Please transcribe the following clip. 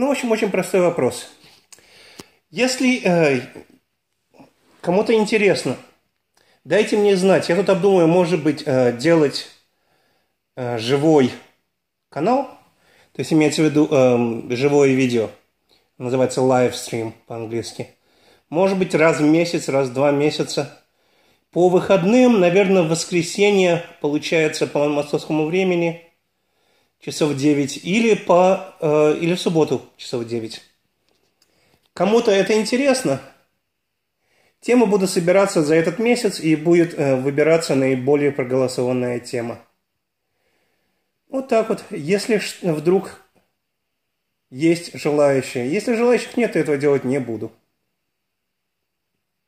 Ну, в общем, очень простой вопрос. Если э, кому-то интересно, дайте мне знать. Я тут обдумываю, может быть, э, делать э, живой канал, то есть имеется в виду э, живое видео, называется live stream по-английски. Может быть, раз в месяц, раз в два месяца. По выходным, наверное, в воскресенье получается по московскому времени – часов 9 или, по, э, или в субботу часов 9. Кому-то это интересно. Тема буду собираться за этот месяц и будет э, выбираться наиболее проголосованная тема. Вот так вот. Если вдруг есть желающие. Если желающих нет, то этого делать не буду.